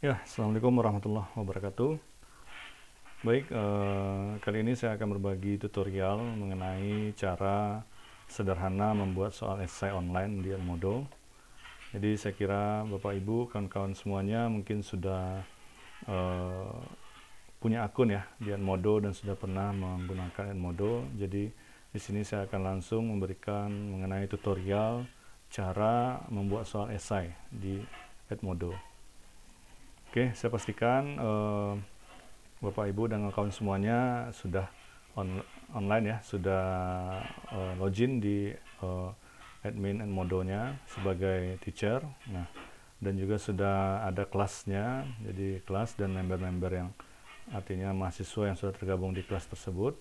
Ya, Assalamualaikum warahmatullahi wabarakatuh. Baik, eh, kali ini saya akan berbagi tutorial mengenai cara sederhana membuat soal esai online di Edmodo. Jadi saya kira Bapak Ibu, kawan-kawan semuanya mungkin sudah eh, punya akun ya di Edmodo dan sudah pernah menggunakan Edmodo. Jadi di sini saya akan langsung memberikan mengenai tutorial cara membuat soal esai di Edmodo. Oke, saya pastikan uh, Bapak Ibu dan kawan semuanya sudah on, online ya, sudah uh, login di uh, admin and modonya sebagai teacher. Nah, dan juga sudah ada kelasnya, jadi kelas dan member-member yang artinya mahasiswa yang sudah tergabung di kelas tersebut.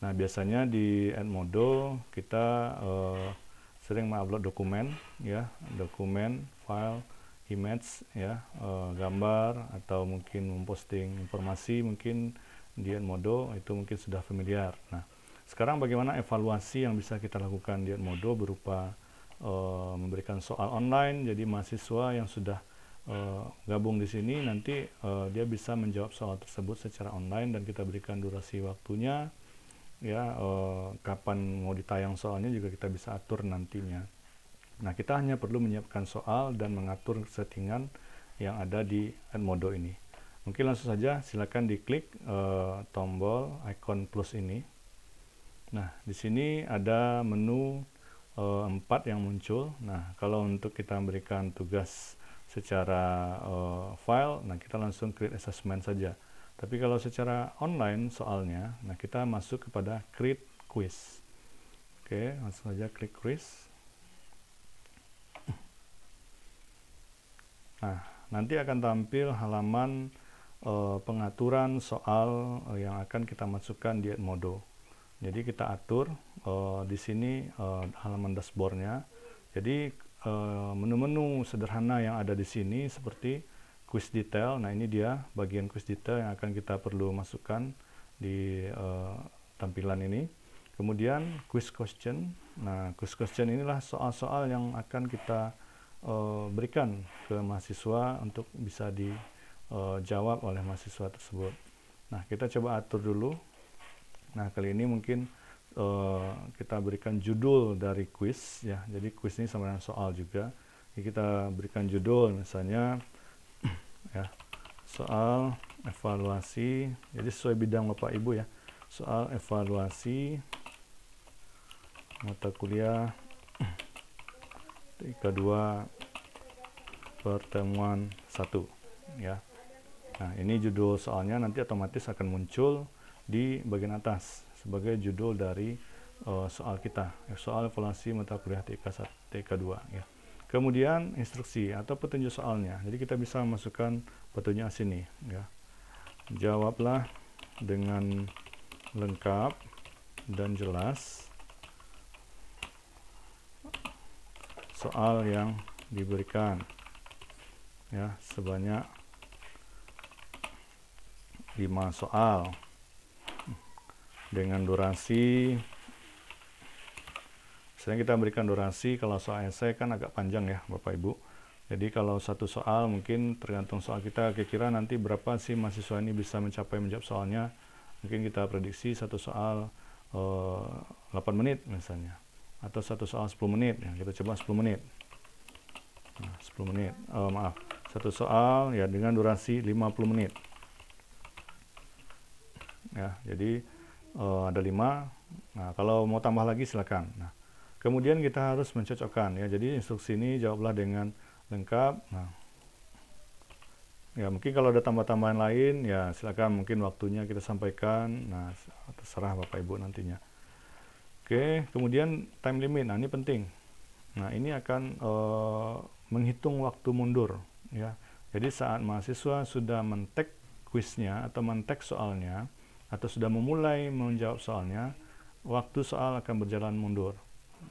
Nah, biasanya di Edmodo kita uh, sering mengupload dokumen ya, dokumen, file image ya uh, gambar atau mungkin memposting informasi mungkin di Edmodo itu mungkin sudah familiar. Nah, sekarang bagaimana evaluasi yang bisa kita lakukan di Edmodo berupa uh, memberikan soal online jadi mahasiswa yang sudah uh, gabung di sini nanti uh, dia bisa menjawab soal tersebut secara online dan kita berikan durasi waktunya ya kapan mau ditayang soalnya juga kita bisa atur nantinya. Nah, kita hanya perlu menyiapkan soal dan mengatur settingan yang ada di Edmodo ini. Mungkin langsung saja silakan diklik uh, tombol icon plus ini. Nah, di sini ada menu uh, eh, 4 yang muncul. Nah, kalau untuk kita memberikan tugas secara uh, file, nah kita langsung create assessment saja. Tapi kalau secara online soalnya, nah kita masuk kepada create quiz. Oke, langsung saja klik quiz. Nah, nanti akan tampil halaman uh, pengaturan soal uh, yang akan kita masukkan di Edmodo. Jadi kita atur uh, di sini halaman dashboardnya. Jadi menu-menu sederhana yang ada di sini seperti quiz detail. Nah ini dia bagian quiz detail yang akan kita perlu masukkan di tampilan ini. Kemudian quiz question. Nah quiz question inilah soal-soal yang akan kita Eh, berikan ke mahasiswa untuk bisa dijawab eh, oleh mahasiswa tersebut. Nah, kita coba atur dulu. Nah, kali ini mungkin eh, kita berikan judul dari quiz ya. Jadi quiz ini sama dengan soal juga. Jadi kita berikan judul misalnya ya soal evaluasi. Jadi sesuai bidang Bapak Ibu ya. Soal evaluasi mata kuliah kedua pertemuan satu ya nah ini judul soalnya nanti otomatis akan muncul di bagian atas sebagai judul dari uh, soal kita ya, soal evaluasi mata kuliah TK1 TK2 ya kemudian instruksi atau petunjuk soalnya jadi kita bisa masukkan petunjuk sini ya jawablah dengan lengkap dan jelas soal yang diberikan ya sebanyak 5 soal dengan durasi sering kita berikan durasi kalau soal esai kan agak panjang ya Bapak Ibu jadi kalau satu soal mungkin tergantung soal kita kira-kira nanti berapa sih mahasiswa ini bisa mencapai menjawab soalnya mungkin kita prediksi satu soal eh, 8 menit misalnya atau satu soal 10 menit ya, kita coba 10 menit nah, 10 menit oh, maaf satu soal ya dengan durasi 50 menit ya jadi uh, ada lima nah kalau mau tambah lagi silakan nah kemudian kita harus mencocokkan ya jadi instruksi ini jawablah dengan lengkap nah ya mungkin kalau ada tambah-tambahan lain ya silakan mungkin waktunya kita sampaikan nah terserah Bapak Ibu nantinya Oke, kemudian time limit. Nah, ini penting. Nah, ini akan uh, menghitung waktu mundur ya. Jadi saat mahasiswa sudah mentek kuisnya atau mentek soalnya atau sudah memulai menjawab soalnya, waktu soal akan berjalan mundur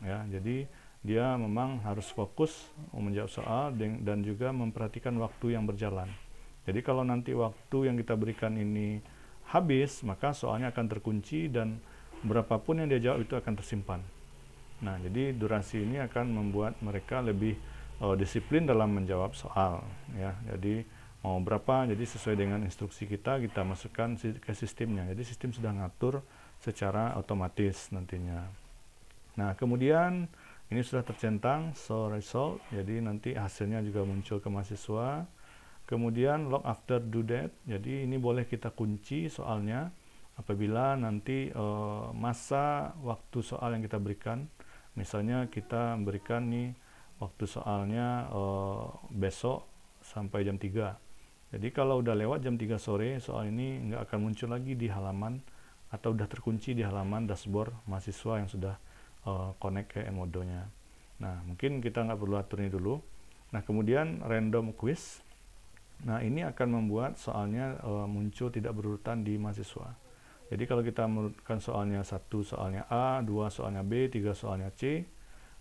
ya. Jadi dia memang harus fokus menjawab soal dan juga memperhatikan waktu yang berjalan. Jadi kalau nanti waktu yang kita berikan ini habis, maka soalnya akan terkunci dan berapapun yang dia jawab itu akan tersimpan. Nah, jadi durasi ini akan membuat mereka lebih uh, disiplin dalam menjawab soal, ya. Jadi mau berapa, jadi sesuai dengan instruksi kita kita masukkan ke sistemnya. Jadi sistem sudah ngatur secara otomatis nantinya. Nah, kemudian ini sudah tercentang so result, jadi nanti hasilnya juga muncul ke mahasiswa. Kemudian log after due date. jadi ini boleh kita kunci soalnya apabila nanti e, masa waktu soal yang kita berikan misalnya kita berikan nih waktu soalnya e, besok sampai jam 3 jadi kalau udah lewat jam 3 sore soal ini nggak akan muncul lagi di halaman atau udah terkunci di halaman dashboard mahasiswa yang sudah e, connect ke Emodo-nya nah mungkin kita nggak perlu atur ini dulu nah kemudian random quiz nah ini akan membuat soalnya e, muncul tidak berurutan di mahasiswa jadi kalau kita menurutkan soalnya satu soalnya A, dua soalnya B, tiga soalnya C,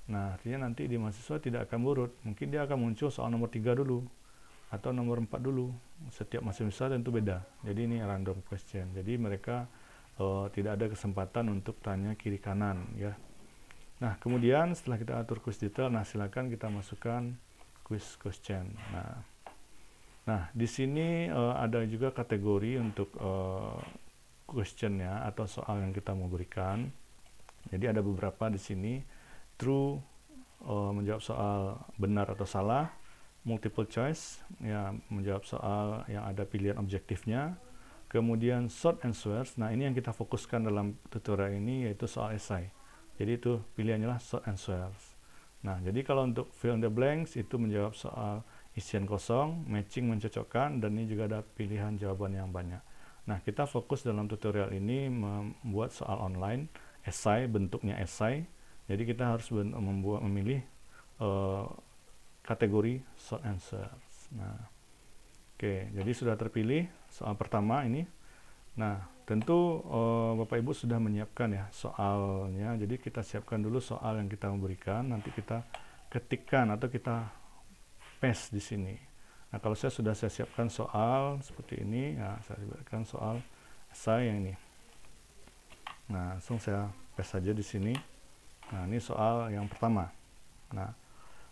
nah artinya nanti di mahasiswa tidak akan berurut, Mungkin dia akan muncul soal nomor tiga dulu atau nomor empat dulu. Setiap mahasiswa tentu beda. Jadi ini random question. Jadi mereka uh, tidak ada kesempatan untuk tanya kiri kanan ya. Nah, kemudian setelah kita atur quiz detail, nah silakan kita masukkan quiz question. Nah, nah di sini uh, ada juga kategori untuk uh, questionnya atau soal yang kita mau berikan. Jadi ada beberapa di sini true uh, menjawab soal benar atau salah, multiple choice ya menjawab soal yang ada pilihan objektifnya. Kemudian short answers. Nah, ini yang kita fokuskan dalam tutorial ini yaitu soal esai. Jadi itu pilihannya lah short answers. Nah, jadi kalau untuk fill in the blanks itu menjawab soal isian kosong, matching mencocokkan dan ini juga ada pilihan jawaban yang banyak. Nah, kita fokus dalam tutorial ini membuat soal online, esai, bentuknya esai. Jadi kita harus membuat memilih uh, kategori short answers. Nah, oke, okay, jadi sudah terpilih soal pertama ini. Nah, tentu uh, Bapak Ibu sudah menyiapkan ya soalnya. Jadi kita siapkan dulu soal yang kita memberikan, nanti kita ketikkan atau kita paste di sini. Nah, kalau saya sudah saya siapkan soal seperti ini, ya, saya siapkan soal saya yang ini. Nah, langsung saya paste saja di sini. Nah, ini soal yang pertama. Nah,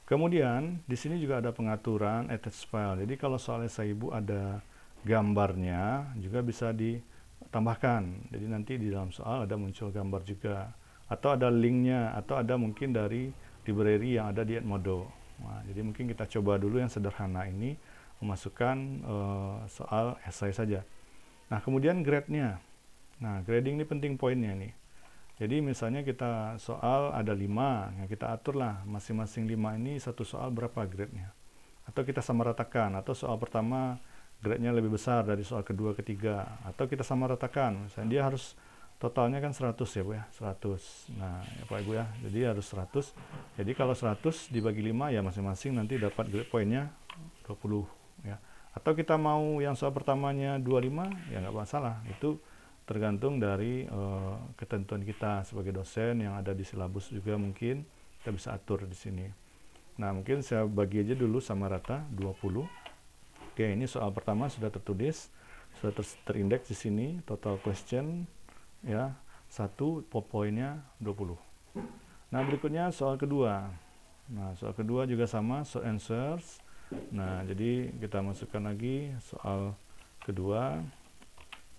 kemudian di sini juga ada pengaturan attach file. Jadi kalau soal saya ibu ada gambarnya juga bisa ditambahkan. Jadi nanti di dalam soal ada muncul gambar juga atau ada linknya atau ada mungkin dari library yang ada di Edmodo. Nah, jadi mungkin kita coba dulu yang sederhana ini memasukkan uh, soal esai saja. Nah, kemudian grade-nya. Nah, grading ini penting poinnya nih. Jadi misalnya kita soal ada lima, ya kita aturlah masing-masing lima ini satu soal berapa grade-nya. Atau kita samaratakan atau soal pertama grade-nya lebih besar dari soal kedua, ketiga atau kita samaratakan. Misalnya dia harus totalnya kan 100 ya Bu ya, 100. Nah, ya Pak Ibu ya, jadi harus 100. Jadi kalau 100 dibagi 5 ya masing-masing nanti dapat grade pointnya 20 ya. Atau kita mau yang soal pertamanya 25 ya nggak masalah. Itu tergantung dari uh, ketentuan kita sebagai dosen yang ada di silabus juga mungkin kita bisa atur di sini. Nah, mungkin saya bagi aja dulu sama rata 20. Oke, ini soal pertama sudah tertulis, sudah terindeks di sini total question ya satu poinnya 20 nah berikutnya soal kedua nah soal kedua juga sama so answers nah jadi kita masukkan lagi soal kedua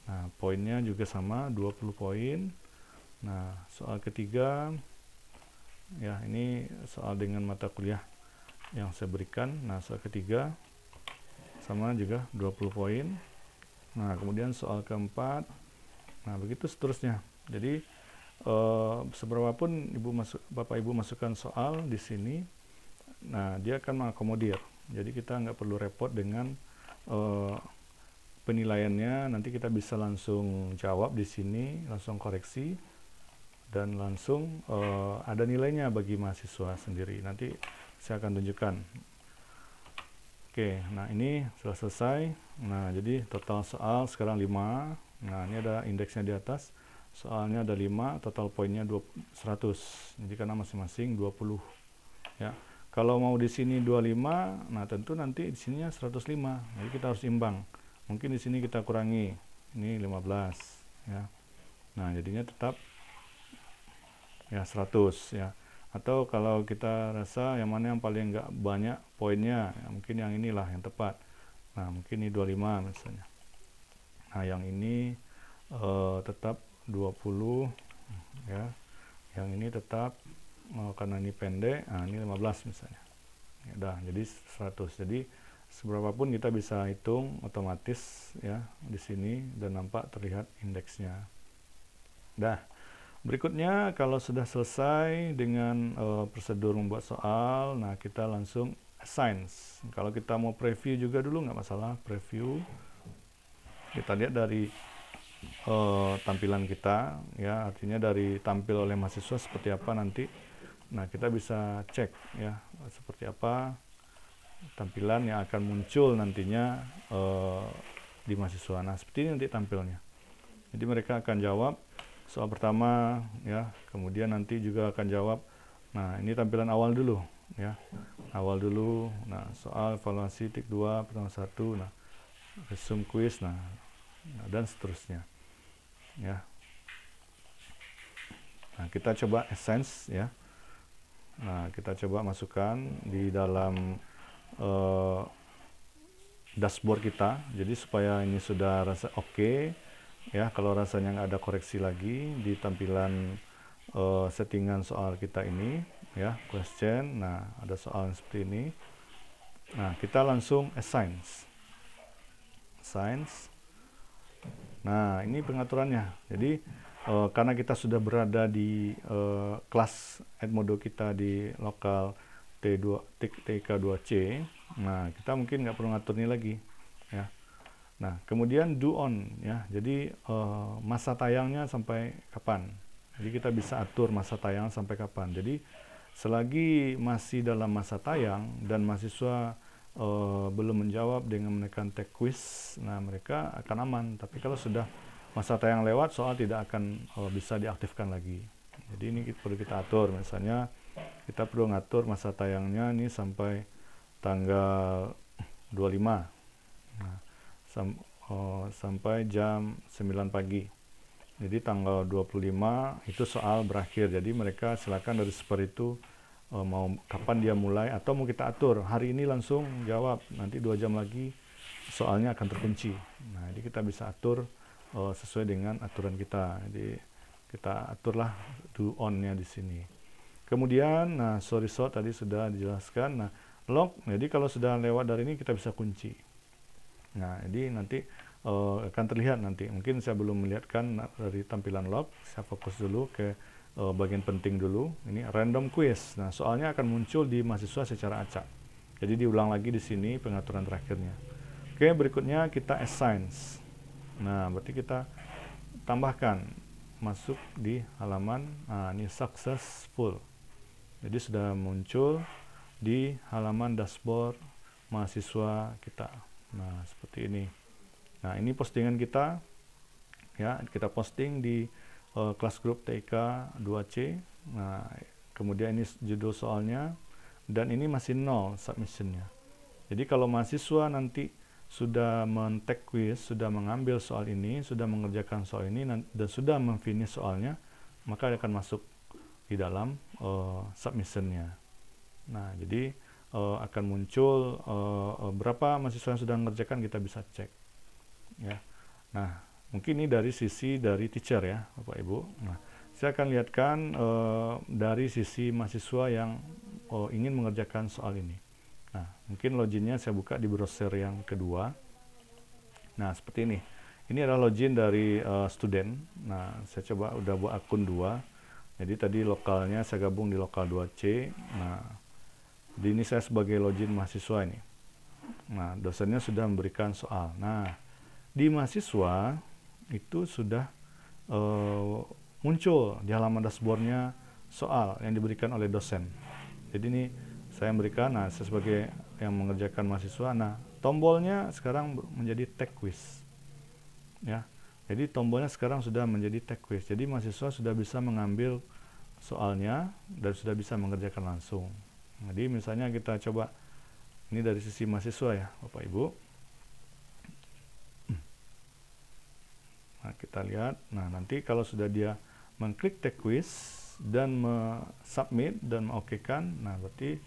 nah poinnya juga sama 20 poin nah soal ketiga ya ini soal dengan mata kuliah yang saya berikan nah soal ketiga sama juga 20 poin nah kemudian soal keempat Nah, begitu seterusnya. Jadi eh, seberapa pun ibu masuk, bapak ibu masukkan soal di sini, nah dia akan mengakomodir. Jadi kita nggak perlu repot dengan eh, penilaiannya. Nanti kita bisa langsung jawab di sini, langsung koreksi dan langsung eh, ada nilainya bagi mahasiswa sendiri. Nanti saya akan tunjukkan. Oke, nah ini sudah selesai. Nah, jadi total soal sekarang 5 Nah, ini ada indeksnya di atas. Soalnya ada 5, total poinnya 100. Jadi karena masing-masing 20. Ya. Kalau mau di sini 25, nah tentu nanti di sininya 105. Jadi kita harus imbang. Mungkin di sini kita kurangi. Ini 15, ya. Nah, jadinya tetap ya 100 ya. Atau kalau kita rasa yang mana yang paling enggak banyak poinnya, ya, mungkin yang inilah yang tepat. Nah, mungkin ini 25 misalnya. Nah, yang ini uh, tetap 20 ya. Yang ini tetap uh, karena ini pendek, nah ini 15 misalnya. Ya, dah, jadi 100. Jadi seberapa pun kita bisa hitung otomatis ya di sini dan nampak terlihat indeksnya. Dah. Berikutnya kalau sudah selesai dengan uh, prosedur membuat soal, nah kita langsung assign. Kalau kita mau preview juga dulu nggak masalah preview kita lihat dari uh, tampilan kita ya artinya dari tampil oleh mahasiswa seperti apa nanti nah kita bisa cek ya seperti apa tampilan yang akan muncul nantinya uh, di mahasiswa nah seperti ini nanti tampilnya jadi mereka akan jawab soal pertama ya kemudian nanti juga akan jawab nah ini tampilan awal dulu ya awal dulu nah soal evaluasi tik 2 pertama satu nah resume quiz nah, dan seterusnya ya nah kita coba essence ya nah kita coba masukkan di dalam uh, dashboard kita jadi supaya ini sudah rasa oke okay, ya kalau rasanya nggak ada koreksi lagi di tampilan uh, settingan soal kita ini ya question nah ada soal seperti ini nah kita langsung assign Science. Nah, ini pengaturannya. Jadi, uh, karena kita sudah berada di uh, kelas Edmodo kita di lokal T2, TK2C, nah, kita mungkin nggak perlu ngatur ini lagi. ya. Nah, kemudian do on. ya. Jadi, uh, masa tayangnya sampai kapan. Jadi, kita bisa atur masa tayang sampai kapan. Jadi, selagi masih dalam masa tayang dan mahasiswa uh, belum menjawab dengan menekan tag quiz, nah mereka akan aman. Tapi kalau sudah masa tayang lewat, soal tidak akan uh, bisa diaktifkan lagi. Jadi ini perlu kita atur. Misalnya kita perlu ngatur masa tayangnya ini sampai tanggal 25. Nah, sam uh, sampai jam 9 pagi. Jadi tanggal 25 itu soal berakhir. Jadi mereka silakan dari seperti itu uh, mau kapan dia mulai atau mau kita atur hari ini langsung jawab nanti dua jam lagi soalnya akan terkunci nah jadi kita bisa atur uh, sesuai dengan aturan kita jadi kita aturlah do onnya di sini kemudian nah sorry so tadi sudah dijelaskan nah lock jadi kalau sudah lewat dari ini kita bisa kunci nah jadi nanti uh, akan terlihat nanti mungkin saya belum melihatkan nah, dari tampilan lock saya fokus dulu ke uh, bagian penting dulu. Ini random quiz. Nah, soalnya akan muncul di mahasiswa secara acak. Jadi diulang lagi di sini pengaturan terakhirnya. Oke, berikutnya kita assigns. Nah, berarti kita tambahkan masuk di halaman nah, ini successful. Jadi sudah muncul di halaman dashboard mahasiswa kita. Nah, seperti ini. Nah, ini postingan kita ya, kita posting di uh, kelas grup TK 2C. Nah, kemudian ini judul soalnya dan ini masih nol submissionnya. Jadi kalau mahasiswa nanti sudah men-take quiz, sudah mengambil soal ini, sudah mengerjakan soal ini dan sudah memfinish soalnya, maka akan masuk di dalam uh, submissionnya. Nah, jadi uh, akan muncul uh, berapa mahasiswa yang sudah mengerjakan kita bisa cek. Ya. Nah, Mungkin ini dari sisi dari teacher ya, Bapak Ibu. Nah, saya akan lihatkan e, dari sisi mahasiswa yang e, ingin mengerjakan soal ini. Nah, mungkin loginnya saya buka di browser yang kedua. Nah, seperti ini. Ini adalah login dari uh, student. Nah, saya coba udah buat akun dua, Jadi tadi lokalnya saya gabung di lokal 2C. Nah, di ini saya sebagai login mahasiswa ini. Nah, dosennya sudah memberikan soal. Nah, di mahasiswa itu sudah uh, muncul di halaman dashboardnya soal yang diberikan oleh dosen. Jadi ini saya memberikan, nah saya sebagai yang mengerjakan mahasiswa, nah tombolnya sekarang menjadi tech quiz, ya. Jadi tombolnya sekarang sudah menjadi tech quiz. Jadi mahasiswa sudah bisa mengambil soalnya dan sudah bisa mengerjakan langsung. Jadi misalnya kita coba ini dari sisi mahasiswa ya, Bapak Ibu. kita lihat nah nanti kalau sudah dia mengklik tag quiz dan submit dan mengokekan nah berarti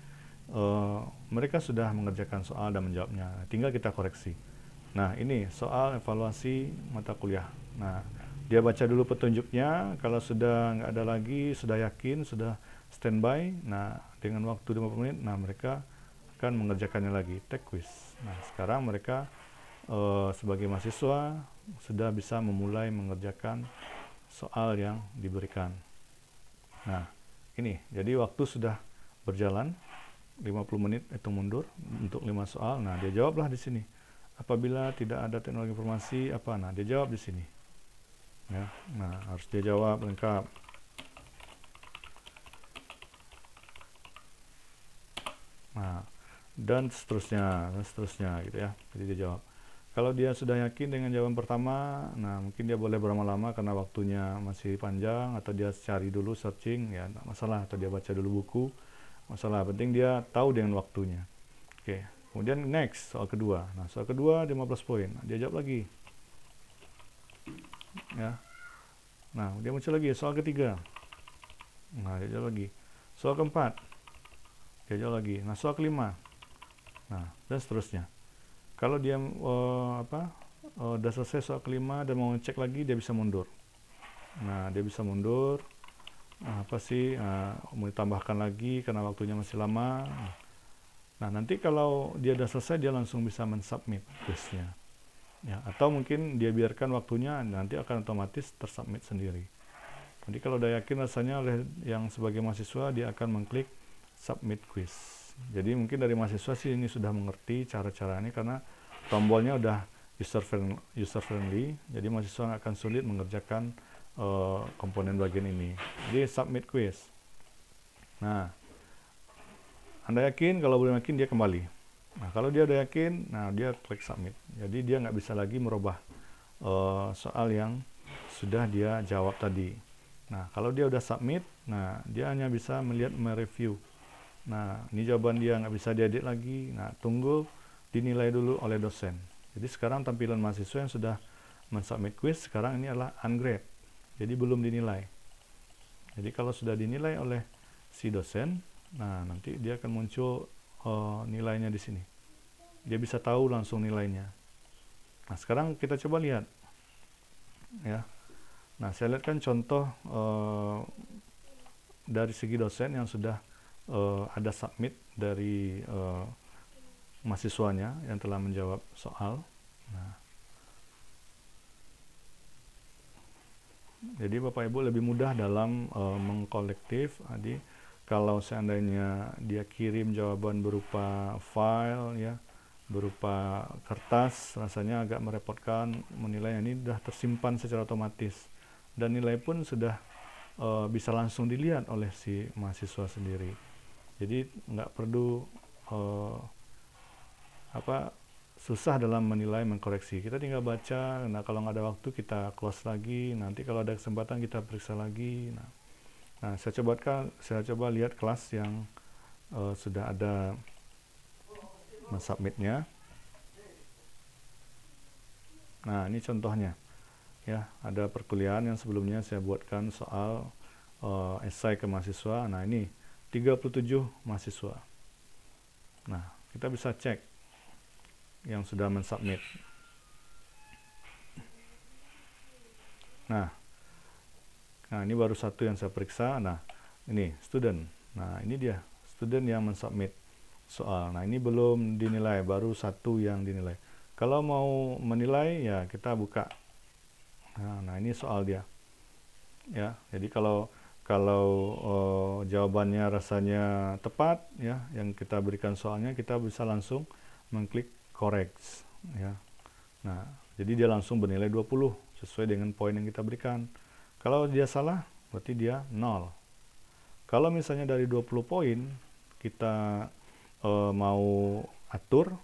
uh, mereka sudah mengerjakan soal dan menjawabnya tinggal kita koreksi nah ini soal evaluasi mata kuliah nah dia baca dulu petunjuknya kalau sudah nggak ada lagi sudah yakin sudah standby nah dengan waktu 50 menit nah mereka akan mengerjakannya lagi tag quiz nah sekarang mereka uh, sebagai mahasiswa sudah bisa memulai mengerjakan soal yang diberikan. Nah, ini jadi waktu sudah berjalan 50 menit itu mundur untuk lima soal. Nah, dia jawablah di sini. Apabila tidak ada teknologi informasi apa? Nah, dia jawab di sini. Ya. Nah, harus dia jawab lengkap. Nah, dan seterusnya, dan seterusnya gitu ya. Jadi dia jawab. Kalau dia sudah yakin dengan jawaban pertama, nah mungkin dia boleh berlama-lama karena waktunya masih panjang atau dia cari dulu searching ya tak masalah atau dia baca dulu buku masalah penting dia tahu dengan waktunya. Oke, kemudian next soal kedua. Nah soal kedua 15 poin, dia jawab lagi. Ya, nah dia muncul lagi soal ketiga. Nah dia jawab lagi. Soal keempat, dia jawab lagi. Nah soal kelima, nah dan seterusnya. Kalau dia uh, apa uh, udah selesai soal kelima dan mau cek lagi dia bisa mundur. Nah dia bisa mundur apa sih uh, mau ditambahkan lagi karena waktunya masih lama. Nah nanti kalau dia udah selesai dia langsung bisa mensubmit quiznya. Ya, atau mungkin dia biarkan waktunya nanti akan otomatis tersubmit sendiri. Jadi kalau udah yakin rasanya oleh yang sebagai mahasiswa dia akan mengklik submit quiz. Jadi mungkin dari mahasiswa sih ini sudah mengerti cara-cara ini karena tombolnya udah user friendly, user friendly jadi mahasiswa akan sulit mengerjakan uh, komponen bagian ini. Jadi submit quiz. Nah, Anda yakin kalau belum yakin dia kembali. Nah, kalau dia udah yakin, nah dia klik submit. Jadi dia nggak bisa lagi merubah uh, soal yang sudah dia jawab tadi. Nah, kalau dia udah submit, nah dia hanya bisa melihat mereview Nah, ini jawaban dia nggak bisa diedit lagi. Nah, tunggu dinilai dulu oleh dosen. Jadi sekarang tampilan mahasiswa yang sudah mensubmit quiz sekarang ini adalah ungrade. Jadi belum dinilai. Jadi kalau sudah dinilai oleh si dosen, nah nanti dia akan muncul uh, nilainya di sini. Dia bisa tahu langsung nilainya. Nah, sekarang kita coba lihat. Ya. Nah, saya lihatkan contoh uh, dari segi dosen yang sudah uh, ada submit dari uh, mahasiswanya yang telah menjawab soal. Nah, jadi Bapak Ibu lebih mudah dalam uh, mengkolektif. Jadi kalau seandainya dia kirim jawaban berupa file ya, berupa kertas, rasanya agak merepotkan menilai ini sudah tersimpan secara otomatis dan nilai pun sudah uh, bisa langsung dilihat oleh si mahasiswa sendiri jadi nggak perlu uh, apa susah dalam menilai mengkoreksi kita tinggal baca nah kalau nggak ada waktu kita close lagi nanti kalau ada kesempatan kita periksa lagi nah, nah saya coba kan, saya coba lihat kelas yang uh, sudah ada mensubmitnya nah ini contohnya ya ada perkuliahan yang sebelumnya saya buatkan soal uh, esai ke mahasiswa nah ini 37 mahasiswa. Nah, kita bisa cek yang sudah mensubmit. Nah, nah ini baru satu yang saya periksa. Nah, ini student. Nah, ini dia student yang mensubmit soal. Nah, ini belum dinilai, baru satu yang dinilai. Kalau mau menilai ya kita buka. Nah, nah ini soal dia. Ya, jadi kalau kalau uh, jawabannya rasanya tepat ya yang kita berikan soalnya kita bisa langsung mengklik correct ya. Nah, jadi dia langsung bernilai 20 sesuai dengan poin yang kita berikan. Kalau dia salah berarti dia nol. Kalau misalnya dari 20 poin kita uh, mau atur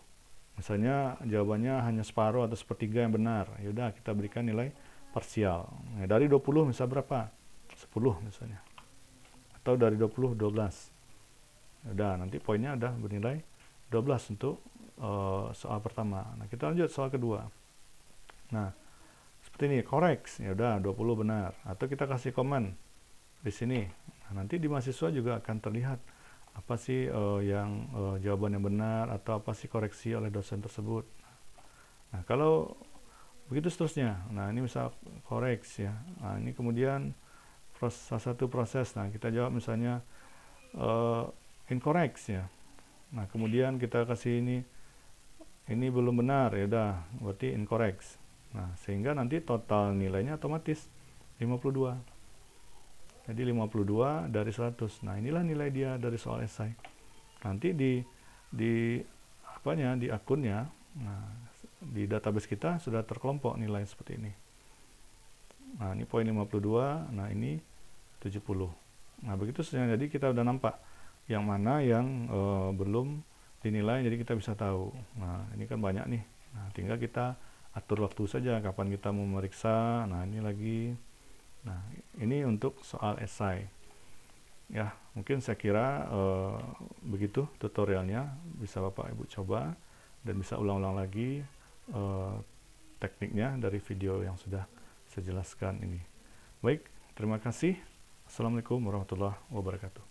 misalnya jawabannya hanya separuh atau sepertiga yang benar, yaudah kita berikan nilai parsial. Nah, dari 20 bisa berapa? 10 misalnya atau dari 20 12 udah nanti poinnya udah bernilai 12 untuk uh, soal pertama nah kita lanjut soal kedua nah seperti ini koreks ya udah 20 benar atau kita kasih komen di sini nah, nanti di mahasiswa juga akan terlihat apa sih uh, yang uh, jawaban yang benar atau apa sih koreksi oleh dosen tersebut nah kalau begitu seterusnya nah ini misal koreks ya nah, ini kemudian proses, salah satu proses. Nah, kita jawab misalnya uh, incorrect ya. Nah, kemudian kita kasih ini ini belum benar ya udah berarti incorrect. Nah, sehingga nanti total nilainya otomatis 52. Jadi 52 dari 100. Nah, inilah nilai dia dari soal esai. Nanti di di apanya di akunnya nah, di database kita sudah terkelompok nilai seperti ini. Nah, ini poin 52, nah ini 70. Nah, begitu jadi kita udah nampak yang mana yang e, belum dinilai, jadi kita bisa tahu. Nah, ini kan banyak nih. Nah, tinggal kita atur waktu saja kapan kita mau memeriksa. Nah, ini lagi. Nah, ini untuk soal esai. Ya, mungkin saya kira e, begitu tutorialnya bisa Bapak Ibu coba dan bisa ulang-ulang lagi e, tekniknya dari video yang sudah saya jelaskan ini. Baik, terima kasih. Assalamualaikum warahmatullahi wabarakatuh.